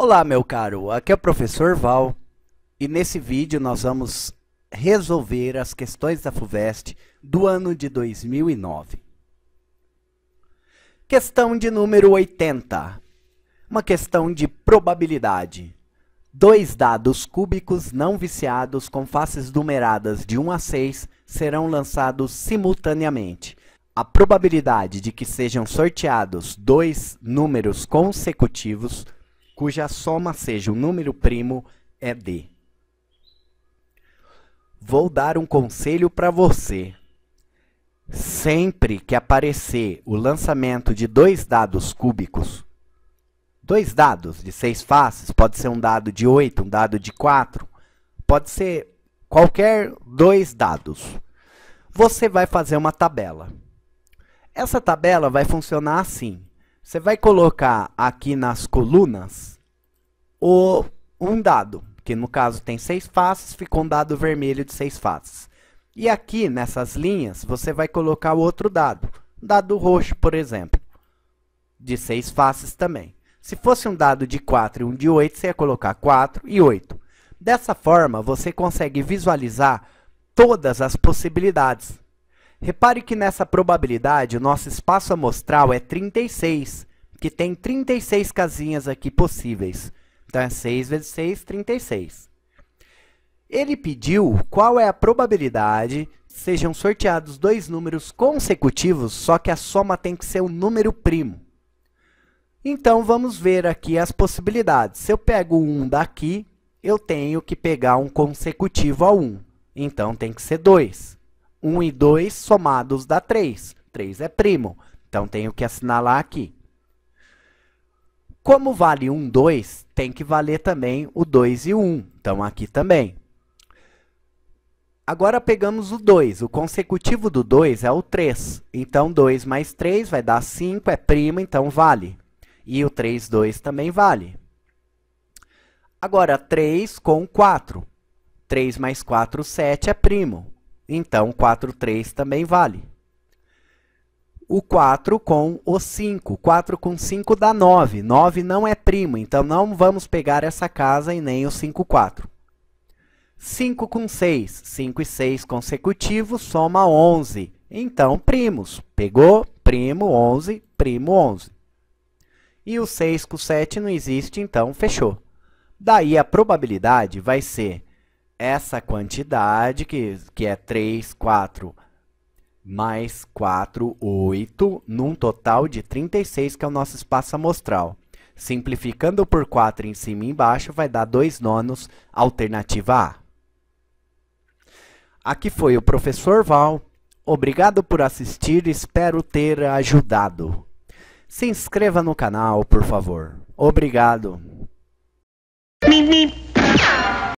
Olá, meu caro, aqui é o professor Val e nesse vídeo nós vamos resolver as questões da FUVEST do ano de 2009. Questão de número 80. Uma questão de probabilidade. Dois dados cúbicos não viciados com faces numeradas de 1 a 6 serão lançados simultaneamente. A probabilidade de que sejam sorteados dois números consecutivos cuja soma seja o número primo é D. Vou dar um conselho para você. Sempre que aparecer o lançamento de dois dados cúbicos, dois dados de seis faces, pode ser um dado de oito, um dado de quatro, pode ser qualquer dois dados. Você vai fazer uma tabela. Essa tabela vai funcionar assim. Você vai colocar aqui nas colunas o, um dado, que no caso tem seis faces, ficou um dado vermelho de seis faces. E aqui, nessas linhas, você vai colocar outro dado, um dado roxo, por exemplo, de seis faces também. Se fosse um dado de 4 e um de 8, você ia colocar 4 e 8. Dessa forma, você consegue visualizar todas as possibilidades. Repare que nessa probabilidade o nosso espaço amostral é 36, que tem 36 casinhas aqui possíveis. Então, é 6 vezes 6, 36. Ele pediu qual é a probabilidade sejam sorteados dois números consecutivos, só que a soma tem que ser um número primo. Então, vamos ver aqui as possibilidades. Se eu pego um daqui, eu tenho que pegar um consecutivo a 1. Então, tem que ser 2. 1 e 2 somados dá 3. 3 é primo, então tenho que assinalar aqui. Como vale 1, 2, tem que valer também o 2 e 1. Então, aqui também. Agora pegamos o 2. O consecutivo do 2 é o 3. Então, 2 mais 3 vai dar 5, é primo, então vale. E o 3, 2 também vale. Agora, 3 com 4. 3 mais 4, 7 é primo. Então, 4, 3 também vale. O 4 com o 5. 4 com 5 dá 9. 9 não é primo, então não vamos pegar essa casa e nem o 5, 4. 5 com 6. 5 e 6 consecutivos soma 11. Então, primos. Pegou? Primo 11, primo 11. E o 6 com 7 não existe, então fechou. Daí a probabilidade vai ser essa quantidade, que, que é 3, 4 mais 4, 8, num total de 36, que é o nosso espaço amostral. Simplificando por 4 em cima e embaixo, vai dar 2 nonos, alternativa A. Aqui foi o professor Val. Obrigado por assistir, espero ter ajudado. Se inscreva no canal, por favor. Obrigado.